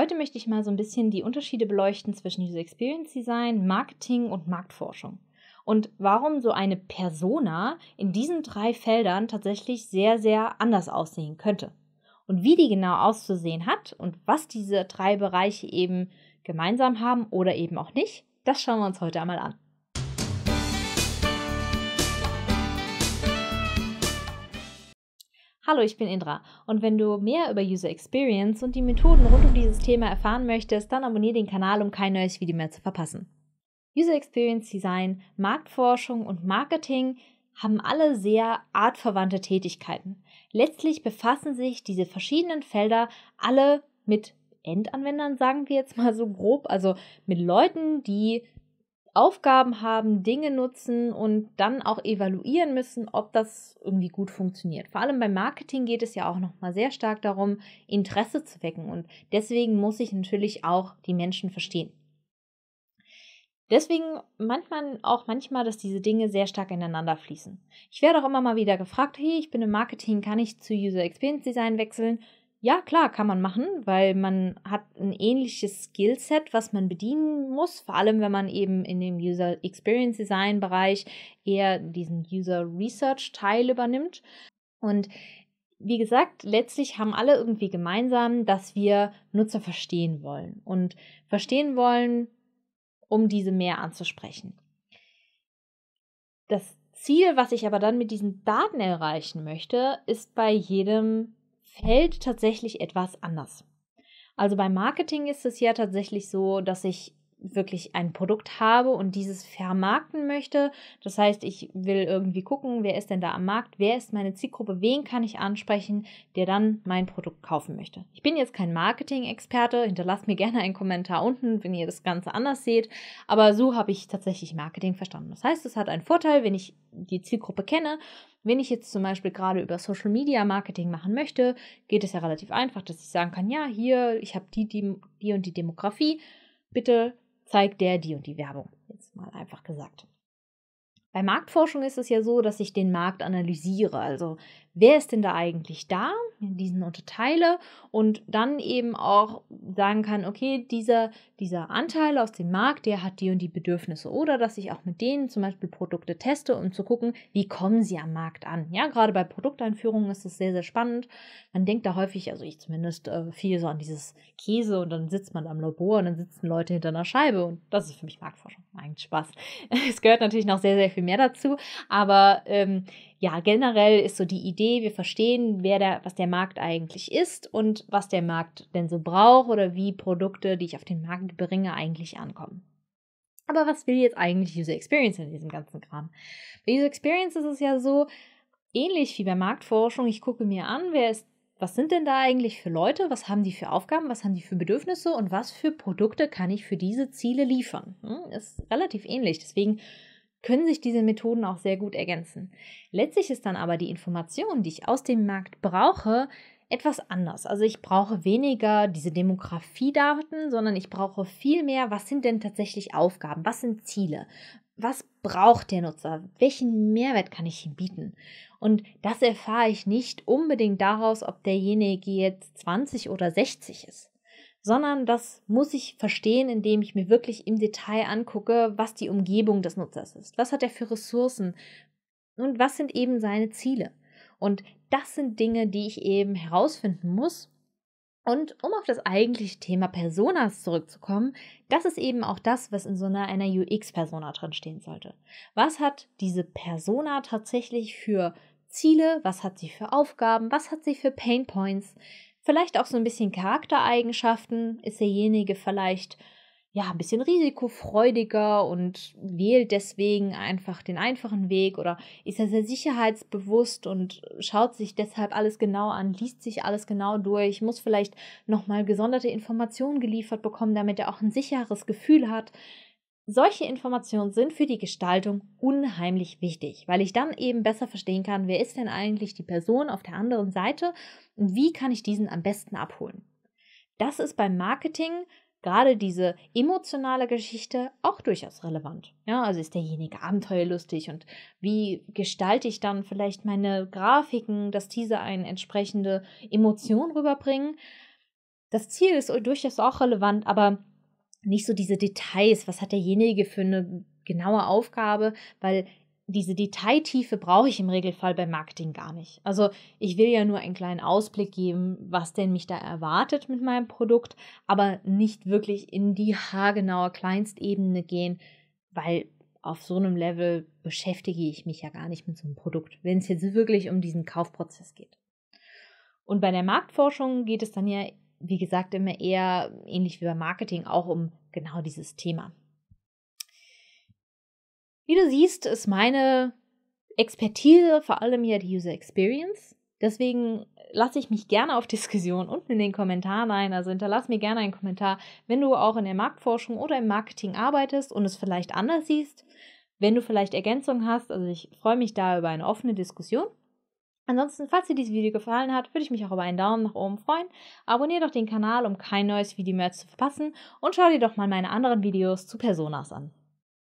Heute möchte ich mal so ein bisschen die Unterschiede beleuchten zwischen User Experience Design, Marketing und Marktforschung. Und warum so eine Persona in diesen drei Feldern tatsächlich sehr, sehr anders aussehen könnte. Und wie die genau auszusehen hat und was diese drei Bereiche eben gemeinsam haben oder eben auch nicht, das schauen wir uns heute einmal an. Hallo, ich bin Indra und wenn du mehr über User Experience und die Methoden rund um dieses Thema erfahren möchtest, dann abonniere den Kanal, um kein neues Video mehr zu verpassen. User Experience Design, Marktforschung und Marketing haben alle sehr artverwandte Tätigkeiten. Letztlich befassen sich diese verschiedenen Felder alle mit Endanwendern, sagen wir jetzt mal so grob, also mit Leuten, die Aufgaben haben, Dinge nutzen und dann auch evaluieren müssen, ob das irgendwie gut funktioniert. Vor allem beim Marketing geht es ja auch nochmal sehr stark darum, Interesse zu wecken und deswegen muss ich natürlich auch die Menschen verstehen. Deswegen manchmal auch manchmal, dass diese Dinge sehr stark ineinander fließen. Ich werde auch immer mal wieder gefragt, hey, ich bin im Marketing, kann ich zu User Experience Design wechseln? Ja, klar, kann man machen, weil man hat ein ähnliches Skillset, was man bedienen muss, vor allem wenn man eben in dem User Experience Design Bereich eher diesen User Research Teil übernimmt. Und wie gesagt, letztlich haben alle irgendwie gemeinsam, dass wir Nutzer verstehen wollen und verstehen wollen, um diese mehr anzusprechen. Das Ziel, was ich aber dann mit diesen Daten erreichen möchte, ist bei jedem fällt tatsächlich etwas anders. Also beim Marketing ist es ja tatsächlich so, dass ich wirklich ein Produkt habe und dieses vermarkten möchte. Das heißt, ich will irgendwie gucken, wer ist denn da am Markt, wer ist meine Zielgruppe, wen kann ich ansprechen, der dann mein Produkt kaufen möchte. Ich bin jetzt kein Marketing-Experte, hinterlasst mir gerne einen Kommentar unten, wenn ihr das Ganze anders seht, aber so habe ich tatsächlich Marketing verstanden. Das heißt, es hat einen Vorteil, wenn ich die Zielgruppe kenne. Wenn ich jetzt zum Beispiel gerade über Social Media Marketing machen möchte, geht es ja relativ einfach, dass ich sagen kann, ja, hier, ich habe die, die, die und die Demografie. Bitte zeigt der die und die Werbung. Jetzt mal einfach gesagt. Bei Marktforschung ist es ja so, dass ich den Markt analysiere. Also wer ist denn da eigentlich da, in diesen unterteile und dann eben auch sagen kann, okay, dieser, dieser Anteil aus dem Markt, der hat die und die Bedürfnisse oder dass ich auch mit denen zum Beispiel Produkte teste, um zu gucken, wie kommen sie am Markt an. Ja, gerade bei Produkteinführungen ist das sehr, sehr spannend. Man denkt da häufig, also ich zumindest, äh, viel so an dieses Käse und dann sitzt man am Labor und dann sitzen Leute hinter einer Scheibe und das ist für mich Marktforschung. Eigentlich Spaß. es gehört natürlich noch sehr, sehr viel mehr dazu, aber ähm, ja, generell ist so die Idee, wir verstehen, wer der, was der Markt eigentlich ist und was der Markt denn so braucht oder wie Produkte, die ich auf den Markt bringe, eigentlich ankommen. Aber was will jetzt eigentlich User Experience in diesem ganzen Kram? Bei User Experience ist es ja so, ähnlich wie bei Marktforschung, ich gucke mir an, wer ist, was sind denn da eigentlich für Leute, was haben die für Aufgaben, was haben die für Bedürfnisse und was für Produkte kann ich für diese Ziele liefern? Hm? Ist relativ ähnlich. Deswegen können sich diese Methoden auch sehr gut ergänzen. Letztlich ist dann aber die Information, die ich aus dem Markt brauche, etwas anders. Also ich brauche weniger diese Demografiedaten, sondern ich brauche viel mehr, was sind denn tatsächlich Aufgaben, was sind Ziele, was braucht der Nutzer, welchen Mehrwert kann ich ihm bieten. Und das erfahre ich nicht unbedingt daraus, ob derjenige jetzt 20 oder 60 ist sondern das muss ich verstehen, indem ich mir wirklich im Detail angucke, was die Umgebung des Nutzers ist, was hat er für Ressourcen und was sind eben seine Ziele. Und das sind Dinge, die ich eben herausfinden muss. Und um auf das eigentliche Thema Personas zurückzukommen, das ist eben auch das, was in so einer, einer UX-Persona drinstehen sollte. Was hat diese Persona tatsächlich für Ziele? Was hat sie für Aufgaben? Was hat sie für Painpoints? vielleicht auch so ein bisschen Charaktereigenschaften. Ist derjenige vielleicht ja ein bisschen risikofreudiger und wählt deswegen einfach den einfachen Weg oder ist er sehr sicherheitsbewusst und schaut sich deshalb alles genau an, liest sich alles genau durch, muss vielleicht nochmal gesonderte Informationen geliefert bekommen, damit er auch ein sicheres Gefühl hat. Solche Informationen sind für die Gestaltung unheimlich wichtig, weil ich dann eben besser verstehen kann, wer ist denn eigentlich die Person auf der anderen Seite und wie kann ich diesen am besten abholen. Das ist beim Marketing gerade diese emotionale Geschichte auch durchaus relevant. Ja, also ist derjenige abenteuerlustig und wie gestalte ich dann vielleicht meine Grafiken, dass diese eine entsprechende Emotion rüberbringen? Das Ziel ist durchaus auch relevant, aber nicht so diese Details, was hat derjenige für eine genaue Aufgabe, weil diese Detailtiefe brauche ich im Regelfall beim Marketing gar nicht. Also ich will ja nur einen kleinen Ausblick geben, was denn mich da erwartet mit meinem Produkt, aber nicht wirklich in die haargenaue Kleinstebene gehen, weil auf so einem Level beschäftige ich mich ja gar nicht mit so einem Produkt, wenn es jetzt wirklich um diesen Kaufprozess geht. Und bei der Marktforschung geht es dann ja wie gesagt, immer eher ähnlich wie beim Marketing auch um genau dieses Thema. Wie du siehst, ist meine Expertise vor allem ja die User Experience. Deswegen lasse ich mich gerne auf Diskussion unten in den Kommentaren ein. Also hinterlass mir gerne einen Kommentar, wenn du auch in der Marktforschung oder im Marketing arbeitest und es vielleicht anders siehst. Wenn du vielleicht Ergänzungen hast, also ich freue mich da über eine offene Diskussion. Ansonsten, falls dir dieses Video gefallen hat, würde ich mich auch über einen Daumen nach oben freuen. Abonnier doch den Kanal, um kein neues Video mehr zu verpassen und schau dir doch mal meine anderen Videos zu Personas an.